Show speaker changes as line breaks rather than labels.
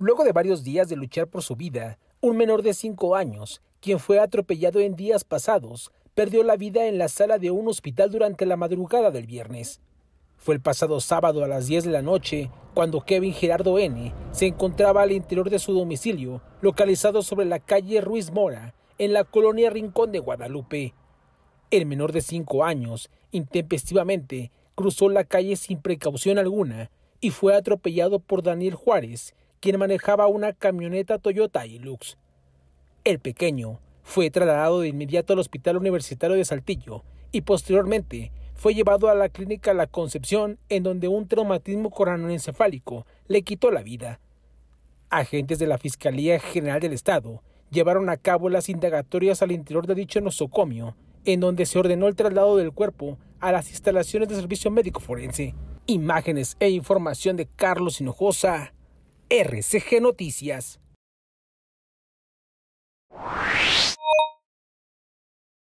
Luego de varios días de luchar por su vida, un menor de cinco años, quien fue atropellado en días pasados, perdió la vida en la sala de un hospital durante la madrugada del viernes. Fue el pasado sábado a las 10 de la noche cuando Kevin Gerardo N. se encontraba al interior de su domicilio, localizado sobre la calle Ruiz Mora, en la colonia Rincón de Guadalupe. El menor de cinco años, intempestivamente, cruzó la calle sin precaución alguna y fue atropellado por Daniel Juárez, quien manejaba una camioneta Toyota Hilux. El pequeño fue trasladado de inmediato al Hospital Universitario de Saltillo y posteriormente fue llevado a la clínica La Concepción en donde un traumatismo coronoencefálico le quitó la vida. Agentes de la Fiscalía General del Estado llevaron a cabo las indagatorias al interior de dicho nosocomio, en donde se ordenó el traslado del cuerpo a las instalaciones de servicio médico forense. Imágenes e información de Carlos Hinojosa, RCG Noticias.